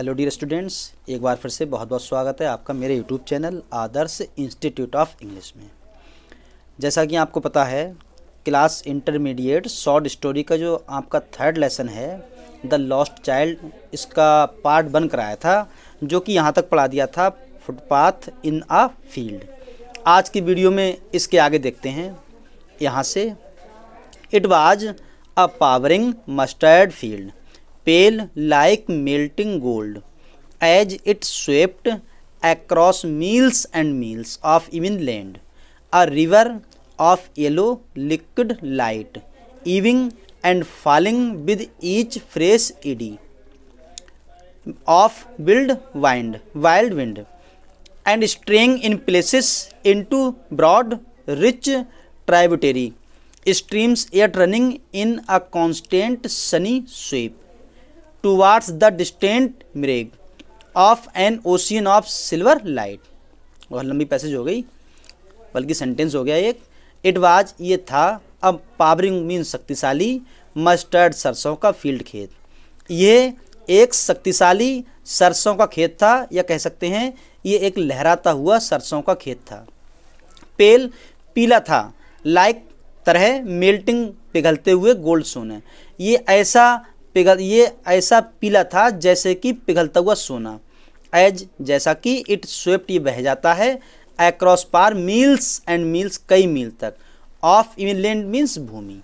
Hello D students एक बार फिर से बहुत बहुत स्वागत है आपका मेरे YouTube channel Adarsh Institute of English में जैसा कि आपको पता है क्लास इंटरमीडिएट शॉर्ट स्टोरी का जो आपका थर्ड लेसन है द लॉस्ट चाइल्ड इसका पार्ट बन कराया था जो कि यहाँ तक पढ़ा दिया था फुटपाथ इन आ फील्ड आज की वीडियो में इसके आगे देखते हैं यहाँ से it was a flowering mustard field pale like melting gold as it swept across miles and miles of even land, a river of yellow liquid light, ebbing and falling with each fresh eddy of wild wind, wild wind, and straying in places into broad, rich tributary streams, yet running in a constant sunny sweep. towards the distant mirage of an ocean of silver light बहुत लंबी passage हो गई बल्कि sentence हो गया एक it was ये था अब पावरिंग मीन शक्तिशाली मस्टर्ड सरसों का फील्ड खेत यह एक शक्तिशाली सरसों का खेत था या कह सकते हैं ये एक लहराता हुआ सरसों का खेत था पेल पीला था लाइक तरह मेल्टिंग पिघलते हुए गोल्ड सोने ये ऐसा पिघल ये ऐसा पीला था जैसे कि पिघलता हुआ सोना एज जैसा कि इट स्वेप्ट ये बह जाता है एक्रॉस पार मील्स एंड मील्स कई मील तक ऑफ इमिलैंड मीन्स भूमि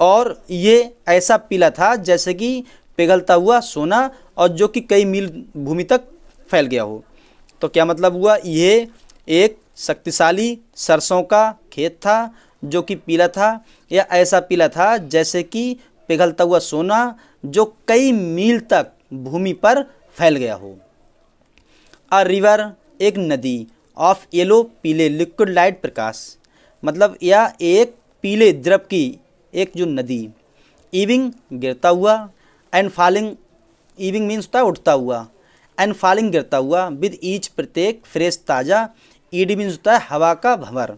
और ये ऐसा पीला था जैसे कि पिघलता हुआ सोना और जो कि कई मील भूमि तक फैल गया हो तो क्या मतलब हुआ ये एक शक्तिशाली सरसों का खेत था जो कि पीला था या ऐसा पीला था जैसे कि पिघलता हुआ सोना जो कई मील तक भूमि पर फैल गया हो अ रिवर एक नदी ऑफ येलो पीले लिक्विड लाइट प्रकाश मतलब यह एक पीले द्रव की एक जो नदी ईविंग गिरता हुआ एंड फॉलिंग ईविंग मीन्स होता है उठता हुआ एंड फॉलिंग गिरता हुआ विद ईच प्रत्येक फ्रेश ताज़ा ईडी मीन्स होता है हवा का भंवर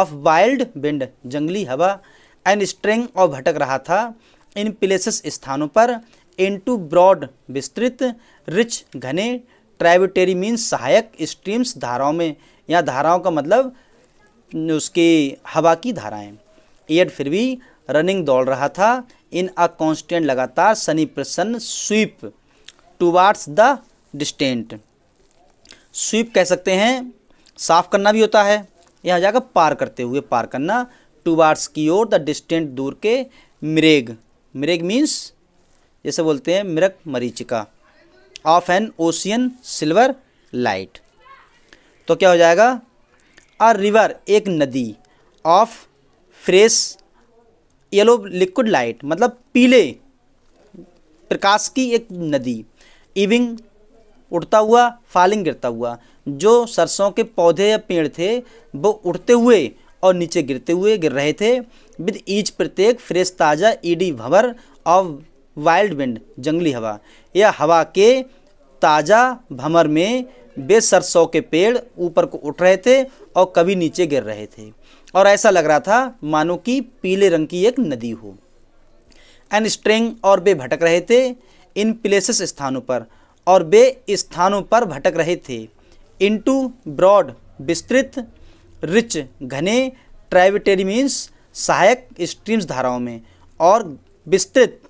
ऑफ वाइल्ड विंड जंगली हवा एंड स्ट्रेंग और भटक रहा था इन प्लेसेस स्थानों पर इनटू ब्रॉड विस्तृत रिच घने ट्राइबिटेरी मीन्स सहायक स्ट्रीम्स धाराओं में या धाराओं का मतलब उसकी हवा की धाराएं एड फिर भी रनिंग दौड़ रहा था इन अ कॉन्स्टेंट लगातार सनी प्रसन्न sweep towards the distant sweep कह सकते हैं साफ करना भी होता है यहाँ जाकर पार करते हुए पार करना टूवार्ड्स की ओर द डिस्टेंट दूर के मरेग मृग मीन्स जैसे बोलते हैं मृग मरीचिका of an ocean silver light तो क्या हो जाएगा अ रिवर एक नदी of fresh yellow liquid light मतलब पीले प्रकाश की एक नदी इविंग उड़ता हुआ फालिंग गिरता हुआ जो सरसों के पौधे या पेड़ थे वो उड़ते हुए और नीचे गिरते हुए गिर रहे थे विद ईच प्रत्येक फ्रेश ताज़ा ईडी भंवर ऑफ वाइल्ड विंड जंगली हवा यह हवा के ताज़ा भंवर में बेसरसों के पेड़ ऊपर को उठ रहे थे और कभी नीचे गिर रहे थे और ऐसा लग रहा था मानो कि पीले रंग की एक नदी हो एंड स्ट्रिंग और बे भटक रहे थे इन प्लेसेस स्थानों पर और बे स्थानों पर भटक रहे थे इनटू ब्रॉड विस्तृत रिच घने ट्राइविटेरी मीन्स सहायक स्ट्रीम्स धाराओं में और विस्तृत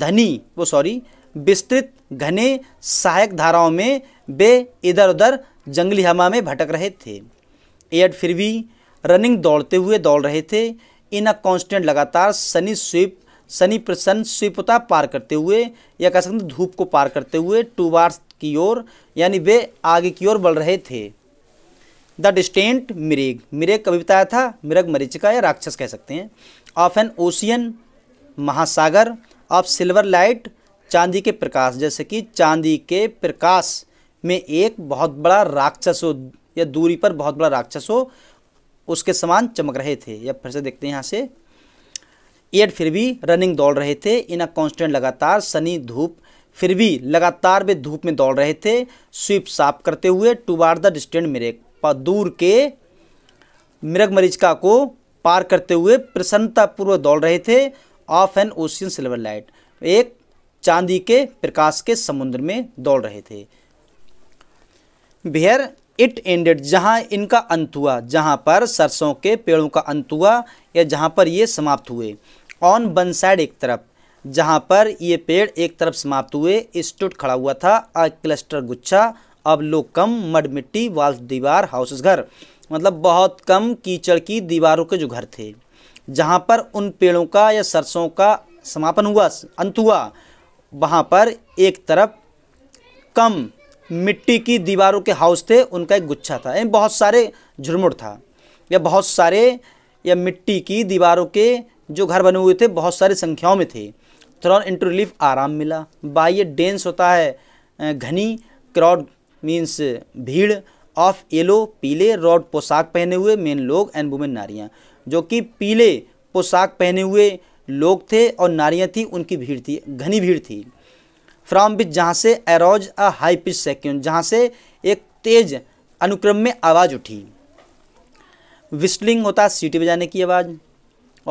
धनी वो सॉरी विस्तृत घने सहायक धाराओं में वे इधर उधर जंगली हवा में भटक रहे थे एड फिर भी रनिंग दौड़ते हुए दौड़ रहे थे इन अ कॉन्स्टेंट लगातार सनी स्वीप सनी प्रसन्न स्वीपता पार करते हुए या कह सकते धूप को पार करते हुए टू बार्स की ओर यानी वे आगे की ओर बढ़ रहे थे द डिस्टेंट मिरेग मिरेग कभी बताया था मिरग मरीचिका या राक्षस कह सकते हैं ऑफ एन ओशियन महासागर ऑफ सिल्वर लाइट चांदी के प्रकाश जैसे कि चांदी के प्रकाश में एक बहुत बड़ा राक्षस हो या दूरी पर बहुत बड़ा राक्षस हो उसके समान चमक रहे थे या फिर से देखते हैं यहाँ से एड फिर भी रनिंग दौड़ रहे थे इन अ कॉन्स्टेंट लगातार सनी धूप फिर भी लगातार वे धूप में दौड़ रहे थे स्वीप साफ करते हुए टू बार द डिस्टेंट मिरेक दूर के मृग मरीचिका को पार करते हुए प्रसन्नतापूर्वक दौड़ रहे थे of an ocean silver light एक चांदी के प्रकाश के समुद्र में दौड़ रहे थे बेहर इट एंडेड जहाँ इनका अंत हुआ जहाँ पर सरसों के पेड़ों का अंत हुआ या जहाँ पर ये समाप्त हुए ऑन वन साइड एक तरफ जहाँ पर ये पेड़ एक तरफ समाप्त हुए स्टूट खड़ा हुआ था अ क्लस्टर गुच्छा अब लोग कम मड मिट्टी वाल दीवार हाउसेस घर मतलब बहुत कम कीचड़ की दीवारों के जो घर थे जहाँ पर उन पेड़ों का या सरसों का समापन हुआ अंत हुआ वहाँ पर एक तरफ कम मिट्टी की दीवारों के हाउस थे उनका एक गुच्छा था यानी बहुत सारे झुरमुट था या बहुत सारे या मिट्टी की दीवारों के जो घर बने हुए थे बहुत सारी संख्याओं में थे थ्रॉन इंटरलीफ आराम मिला बाह्य डेंस होता है घनी क्राउड मीन्स भीड़ ऑफ येलो पीले रॉड पोशाक पहने हुए मेन लोग एंड वुमेन नारियाँ जो कि पीले पोशाक पहने हुए लोग थे और नारियाँ थी उनकी भीड़ थी घनी भीड़ थी फ्राम बिच जहाँ से एरोज अ हाई पिच सेक्यून जहाँ से एक तेज अनुक्रम में आवाज़ उठी विस्टलिंग होता सीटी बजाने की आवाज़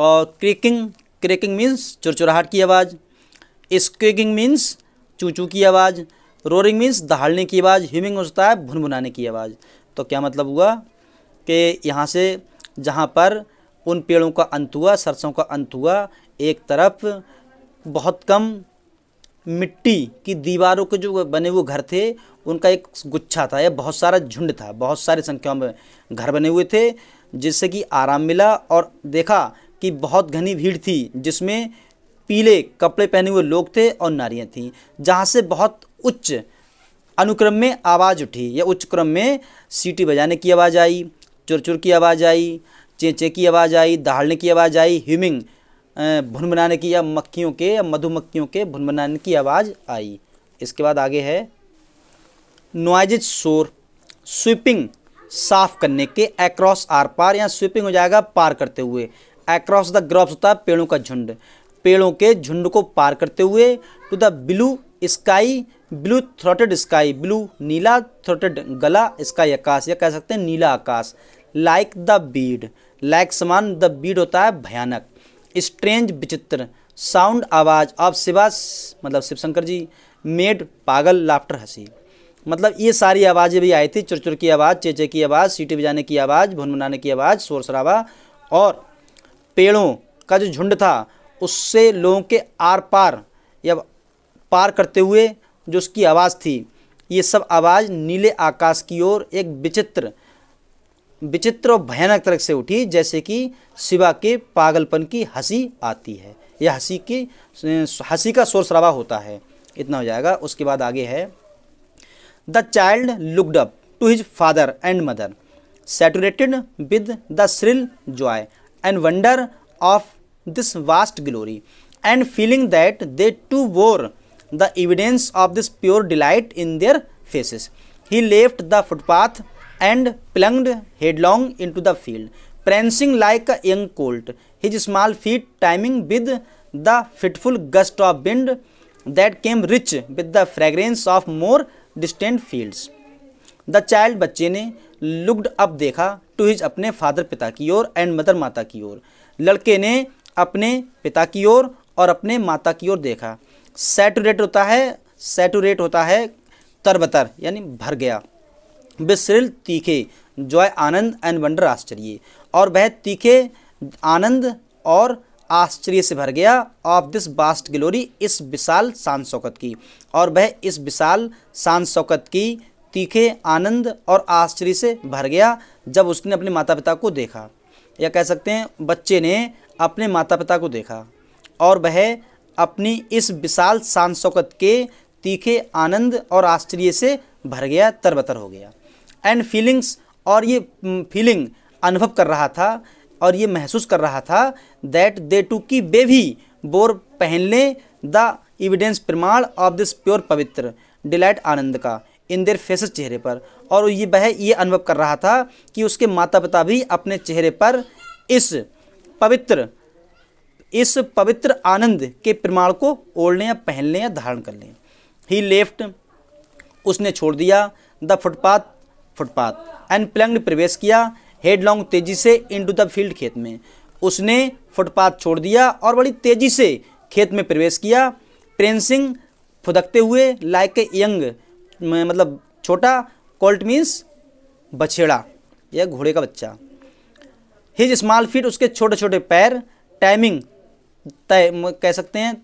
और क्रिकिंग क्रिकिंग मीन्स चुरचुराहट की आवाज़ स्क्रिकिंग मीन्स चूचू की आवाज़ रोरिंग मीन्स दहाड़ने की आवाज़ ह्यूमिंग होता है भुनभुनाने की आवाज़ तो क्या मतलब हुआ कि यहाँ से जहाँ पर उन पेड़ों का अंत हुआ सरसों का अंत हुआ एक तरफ बहुत कम मिट्टी की दीवारों के जो बने हुए घर थे उनका एक गुच्छा था या बहुत सारा झुंड था बहुत सारी संख्या में घर बने हुए थे जिससे कि आराम मिला और देखा कि बहुत घनी भीड़ थी जिसमें पीले कपड़े पहने हुए लोग थे और नारियाँ थीं जहाँ से बहुत उच्च अनुक्रम में आवाज़ उठी या उच्च क्रम में सीटी बजाने की आवाज़ आई चुरचुर की आवाज़ आई चेचे की आवाज़ आई दहाड़ने की आवाज़ आई ह्यूमिंग भुन बनाने की या मक्खियों के या मधुमक्खियों के भुन बनाने की आवाज़ आई इसके बाद आगे है नोइज शोर स्वीपिंग साफ करने के एक्रॉस आर पार या स्वीपिंग हो जाएगा पार करते हुए एक्रॉस द ग्रॉप्स होता है पेड़ों का झुंड पेड़ों के झुंड को पार करते हुए to the blue sky blue throated sky blue नीला थ्रोटेड गला स्काई आकाश या कह सकते हैं नीला आकाश लाइक द बीड लाइक समान द बीड होता है भयानक स्ट्रेंज विचित्र साउंड आवाज़ ऑफ शिवा मतलब शिवशंकर जी मेड पागल लाफ्टर हंसी मतलब ये सारी आवाज़ें भी आई थी चुरचुर की आवाज़ चेचे की आवाज़ सीटी बजाने की आवाज़ भुन बनाने की आवाज़ शोर शराबा और पेड़ों का जो झुंड था उससे लोगों के आर पार या पार करते हुए जो उसकी आवाज़ थी ये सब आवाज़ नीले आकाश की ओर एक विचित्र विचित्र और भयानक तरह से उठी जैसे कि शिवा के पागलपन की हंसी आती है यह हंसी की हंसी का शोर शराबा होता है इतना हो जाएगा उसके बाद आगे है the child looked up to his father and mother saturated with the shrill joy and wonder of this vast glory and feeling that they too wore the evidence of this pure delight in their faces he left the footpath and plunged headlong into the field prancing like a young colt his small feet timing with the fitful gust of wind that came rich with the fragrance of more distant fields the child बच्चे ने looked up देखा to his अपने father पिता की ओर and mother माता की ओर लड़के ने अपने पिता की ओर और, और अपने माता की ओर देखा सैटूरेट होता है सैटूरेट होता है तरबतर यानी भर गया विश्रिल तीखे जॉय आनंद एंड वंडर आश्चर्य और वह तीखे आनंद और आश्चर्य से भर गया ऑफ दिस बास्ट ग्लोरी इस विशाल शान शौकत की और वह इस विशाल शान शौकत की तीखे आनंद और आश्चर्य से भर गया जब उसने अपने माता पिता को देखा या कह सकते हैं बच्चे ने अपने माता पिता को देखा और वह अपनी इस विशाल शान शौकत के तीखे आनंद और आश्चर्य से भर गया तरबतर हो गया एंड फीलिंग्स और ये फीलिंग अनुभव कर रहा था और ये महसूस कर रहा था दैट दे टू की बेबी बोर लें द इविडेंस प्रमाण ऑफ दिस प्योर पवित्र डिलाइट आनंद का इन देर फेस चेहरे पर और ये वह ये अनुभव कर रहा था कि उसके माता पिता भी अपने चेहरे पर इस पवित्र इस पवित्र आनंद के प्रमाण को ओढ़ लें या पहन लें या धारण कर लें ही लेफ्ट उसने छोड़ दिया द फुटपाथ फुटपाथ अनप्लंग्ड प्रवेश किया हेड लॉन्ग तेजी से इनटू द फील्ड खेत में उसने फुटपाथ छोड़ दिया और बड़ी तेजी से खेत में प्रवेश किया प्रेंसिंग फुदकते हुए लाइक ए यंग मतलब छोटा कोल्ट मीन्स बछेड़ा या घोड़े का बच्चा हिज स्मॉल फीट उसके छोटे छोटे पैर टाइमिंग तय कह सकते हैं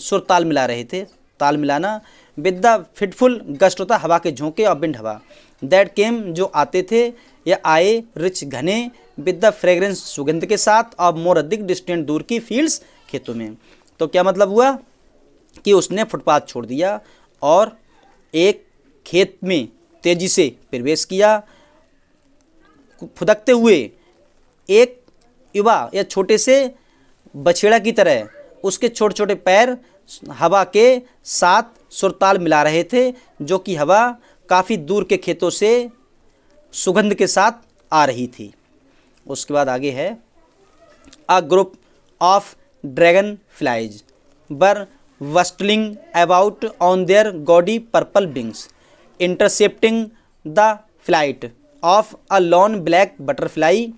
सुर ताल मिला रहे थे ताल मिलाना विद द फिटफुल गस्ट होता हवा के झोंके और बिंड हवा दैट केम जो आते थे या आए रिच घने विद द फ्रेग्रेंस सुगंध के साथ और मोर अधिक डिस्टेंट दूर की फील्ड्स खेतों में तो क्या मतलब हुआ कि उसने फुटपाथ छोड़ दिया और एक खेत में तेज़ी से प्रवेश किया फुदकते हुए एक युवा या छोटे से बछेड़ा की तरह उसके छोटे छोटे पैर हवा के साथ सुरताल मिला रहे थे जो कि हवा काफ़ी दूर के खेतों से सुगंध के साथ आ रही थी उसके बाद आगे है a group of dragonflies were bustling about on their gaudy purple wings intercepting the flight of a lone black butterfly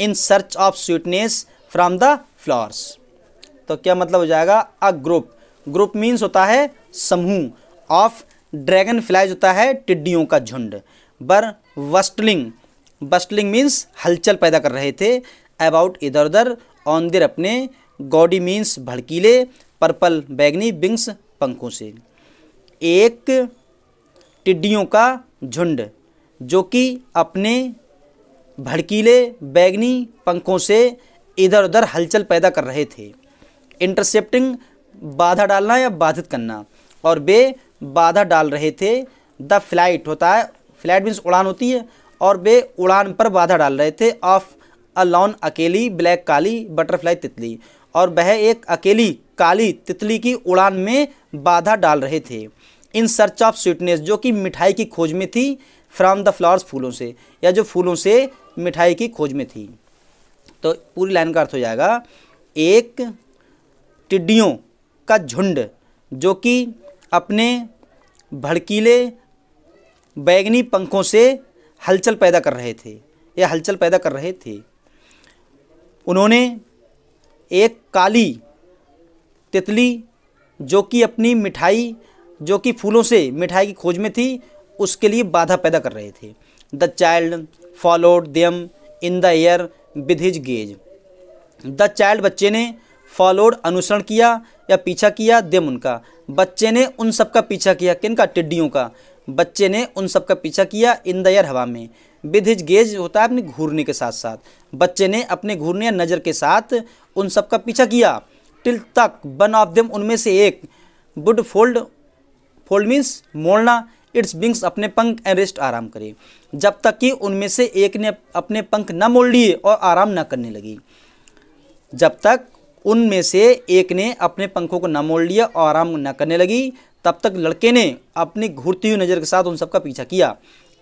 in search of sweetness from the flowers तो क्या मतलब हो जाएगा अ ग्रुप ग्रुप मीन्स होता है समूह of dragon flies होता है टिड्डियों का झुंड बर वस्टलिंग बस्टलिंग मीन्स हलचल पैदा कर रहे थे अबाउट इधर उधर ऑन देर अपने गॉडी मीन्स भड़कीले पर्पल बैगनी बिंग्स पंखों से एक टिड्डियों का झुंड जो कि अपने भड़कीले बैगनी पंखों से इधर उधर हलचल पैदा कर रहे थे इंटरसेप्टिंग बाधा डालना या बाधित करना और वे बाधा डाल रहे थे द फ्लाइट होता है फ्लाइट मीन्स उड़ान होती है और वे उड़ान पर बाधा डाल रहे थे ऑफ अ लॉन अकेली ब्लैक काली बटरफ्लाई तितली और वह एक अकेली काली तितली की उड़ान में बाधा डाल रहे थे इन सर्च ऑफ स्वीटनेस जो कि मिठाई की खोज में थी फ्रॉम द फ्लावर्स फूलों से या जो फूलों से मिठाई की खोज में थी तो पूरी लाइन का अर्थ हो जाएगा एक टिड्डियों का झुंड जो कि अपने भड़कीले बैगनी पंखों से हलचल पैदा कर रहे थे या हलचल पैदा कर रहे थे उन्होंने एक काली तितली जो कि अपनी मिठाई जो कि फूलों से मिठाई की खोज में थी उसके लिए बाधा पैदा कर रहे थे the child followed them in the air with his gaze the child बच्चे ने फॉलोड अनुसरण किया या पीछा किया देम उनका बच्चे ने उन सब का पीछा किया किन का टिड्डियों का बच्चे ने उन सब का पीछा किया इन द एयर हवा में विद हिज गेज होता है अपने घूरने के साथ साथ बच्चे ने अपने घूरने या नज़र के साथ उन सब का पीछा किया टिल तक वन ऑफ देम उनमें से एक बुड फोल्ड फोल्ड मीन्स मोड़ना इट्स विंग्स अपने पंख एंड रेस्ट आराम करे जब तक कि उनमें से एक ने अपने पंख न मोड़ लिए और आराम न करने लगी जब तक उनमें से एक ने अपने पंखों को न मोड़ लिया और आराम न करने लगी तब तक लड़के ने अपनी घूरती हुई नज़र के साथ उन सबका पीछा किया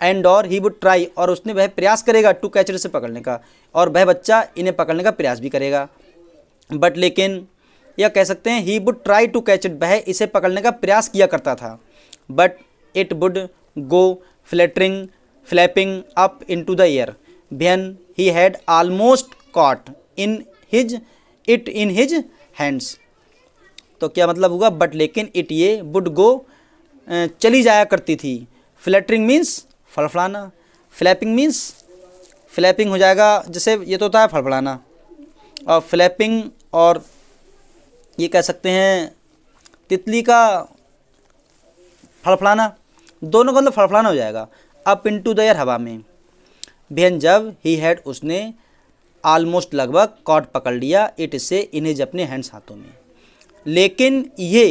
एंड और ही वुड ट्राई और उसने वह प्रयास करेगा टू कैचर से पकड़ने का और वह बच्चा इन्हें पकड़ने का प्रयास भी करेगा बट लेकिन यह कह सकते हैं he would try to catch it वह इसे पकड़ने का प्रयास किया करता था but would go fluttering flapping up into the air Then he had almost caught in his it in his hands तो क्या मतलब हुआ बट लेकिन इट ये वुड गो चली जाया करती थी फ्लैटरिंग मीन्स फड़फड़ाना फ्लैपिंग मीन्स फ्लैपिंग हो जाएगा जैसे ये तो होता है फड़फड़ाना और फ्लैपिंग और ये कह सकते हैं तितली का फड़फड़ाना दोनों का मतलब फड़फड़ाना हो जाएगा अप इन टू दर हवा में भेन जब ही हैड उसने आलमोस्ट लगभग कॉट पकड़ लिया इट से इन्हें जपने हैंड्स हाथों में लेकिन ये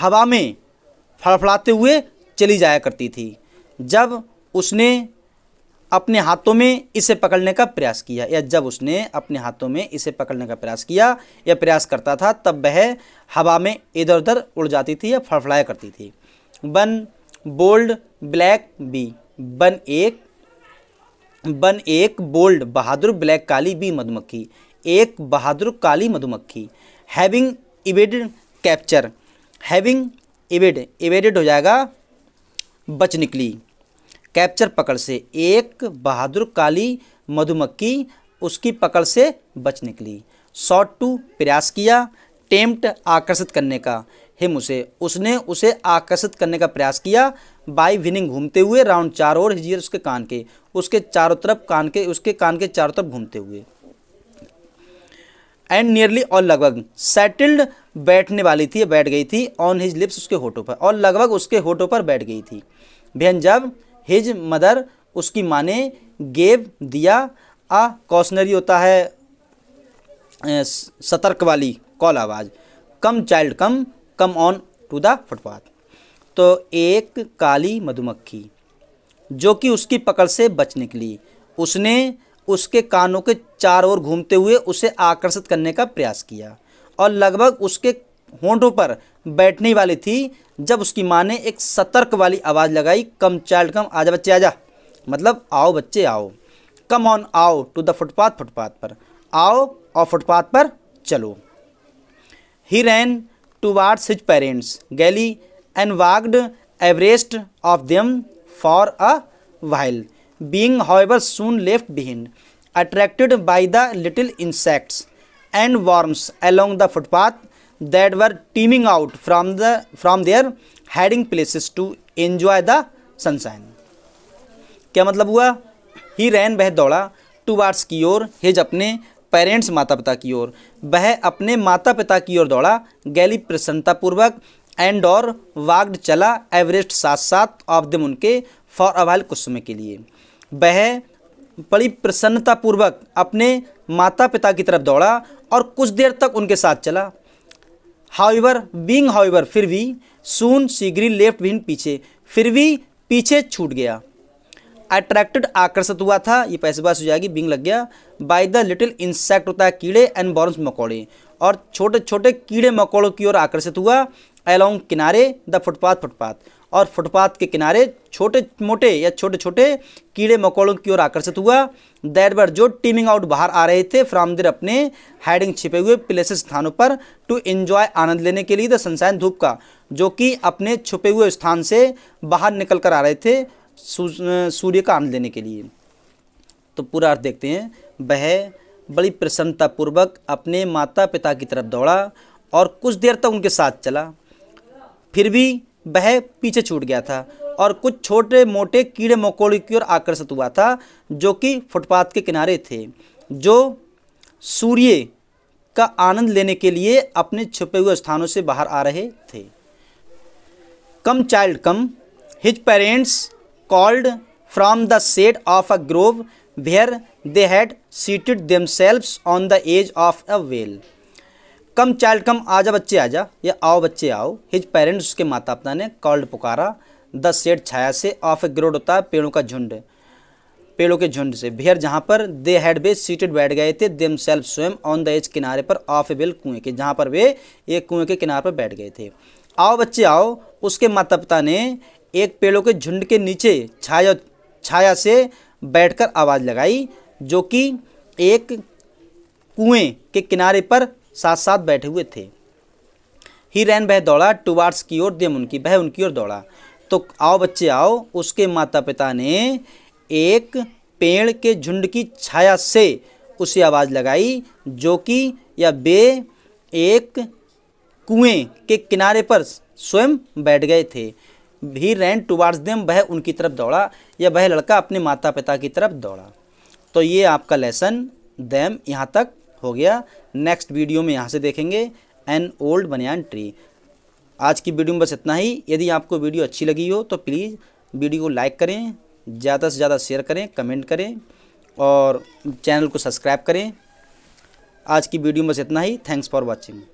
हवा में फड़फड़ाते हुए चली जाया करती थी जब उसने अपने हाथों में इसे पकड़ने का प्रयास किया या जब उसने अपने हाथों में इसे पकड़ने का प्रयास किया या प्रयास करता था तब वह हवा में इधर उधर उड़ जाती थी या फड़फड़ाया करती थी बन बोल्ड ब्लैक बी बन एक बन एक बोल्ड बहादुर ब्लैक काली बी मधुमक्खी एक बहादुर काली मधुमक्खी having evaded capture having evaded evaded हो जाएगा बच निकली कैप्चर पकड़ से एक बहादुर काली मधुमक्खी उसकी पकड़ से बच निकली शॉर्ट टू प्रयास किया टेम्प्ट आकर्षित करने का हिम उसे उसने उसे आकर्षित करने का प्रयास किया बाई विनिंग घूमते हुए राउंड चार ओर हिजियर उसके कान के उसके चारों तरफ कान के उसके कान के चारों तरफ घूमते हुए एंड नियरली और लगभग सेटल्ड बैठने वाली थी बैठ गई थी ऑन हिज लिप्स उसके होठों पर और लगभग उसके होठों पर बैठ गई थी बहन जब हिज मदर उसकी माँ ने गेब दिया आ कॉशनरी होता है सतर्क वाली कॉल आवाज़ come child come come on to the footpath तो एक काली मधुमक्खी जो कि उसकी पकड़ से बच निकली उसने उसके कानों के चार ओर घूमते हुए उसे आकर्षित करने का प्रयास किया और लगभग उसके होंठों पर बैठने वाली थी जब उसकी माँ ने एक सतर्क वाली आवाज़ लगाई कम चाइल्ड कम आजा बच्चे आजा मतलब आओ बच्चे आओ कम ऑन आओ टू द फुटपाथ फुटपाथ पर आओ और फुटपाथ पर चलो he ran towards his parents gaily and walked abreast of them for a while being however soon left behind attracted by the little insects and worms along the footpath that were teeming out from the from their hiding places to enjoy the sunshine क्या मतलब हुआ ही रैन वह दौड़ा to wards की ओर his अपने parents माता पिता की ओर वह अपने माता पिता की ओर दौड़ा गैली प्रसन्नतापूर्वक एंड और वाग्ड चला एवरेस्ट साथ साथ ऑफ दम उनके फॉर अवाइल कुछ समय के लिए वह बड़ी प्रसन्नतापूर्वक अपने माता पिता की तरफ दौड़ा और कुछ देर तक उनके साथ चला हाउवर बींग हाउवर फिर भी सून सीगरी लेफ्ट भिन पीछे फिर भी पीछे छूट गया अट्रैक्टेड आकर्षित हुआ था ये पैसे बात हो जाएगी बिंग लग गया बाय द लिटिल इंसेक्ट होता है कीड़े एंड बॉर्म्स मकोड़े और छोटे छोटे कीड़े मकोड़ों की ओर आकर्षित हुआ अलोंग किनारे द फुटपाथ फुटपाथ और फुटपाथ के किनारे छोटे मोटे या छोटे छोटे कीड़े मकोड़ों की ओर आकर्षित हुआ दैट बर जो टीमिंग आउट बाहर आ रहे थे फ्राम देर अपने हाइडिंग छिपे हुए प्लेसेस स्थानों पर टू एंजॉय आनंद लेने के लिए द सनसाइन धूप का जो कि अपने छुपे हुए स्थान से बाहर निकल कर आ रहे थे सूर्य का आनंद लेने के लिए तो पूरा अर्थ देखते हैं वह बड़ी प्रसन्नतापूर्वक अपने माता पिता की तरफ दौड़ा और कुछ देर तक उनके साथ चला फिर भी वह पीछे छूट गया था और कुछ छोटे मोटे कीड़े मकोड़े की ओर आकर्षित हुआ था जो कि फुटपाथ के किनारे थे जो सूर्य का आनंद लेने के लिए अपने छुपे हुए स्थानों से बाहर आ रहे थे come child come his parents called from the shade of a grove where they had seated themselves on the edge of a well. Come child come आजा बच्चे आजा या आओ बच्चे आओ हिज पेरेंट्स उसके माता पिता ने कॉल्ड पुकारा द सेड छाया से ऑफ ए ग्रोड होता है पेड़ों का झुंड पेड़ों के झुंड से भेड़ जहाँ पर दे हैड बे सीटेड बैठ गए थे देम सेल्फ स्वयं ऑन द एज किनारे पर ऑफ ए बेल कुएँ के जहाँ पर वे एक कुएँ के किनारे पर बैठ गए थे आओ बच्चे आओ उसके माता पिता ने एक पेड़ों के झुंड के नीचे छाया छाया से बैठकर आवाज़ लगाई जो कि एक कुएं के किनारे पर साथ साथ बैठे हुए थे ही रैन बह दौड़ा टुवार्ड्स की ओर देम उनकी बह उनकी ओर दौड़ा तो आओ बच्चे आओ उसके माता पिता ने एक पेड़ के झुंड की छाया से उसे आवाज़ लगाई जो कि या बे एक कुएं के किनारे पर स्वयं बैठ गए थे भी रैन टुवार्ड्स देम वह उनकी तरफ दौड़ा या वह लड़का अपने माता पिता की तरफ दौड़ा तो ये आपका लेसन देम यहाँ तक हो गया नेक्स्ट वीडियो में यहाँ से देखेंगे एन ओल्ड बनियान ट्री आज की वीडियो में बस इतना ही यदि आपको वीडियो अच्छी लगी हो तो प्लीज़ वीडियो को लाइक करें ज़्यादा से ज़्यादा शेयर करें कमेंट करें और चैनल को सब्सक्राइब करें आज की वीडियो में बस इतना ही थैंक्स फॉर वॉचिंग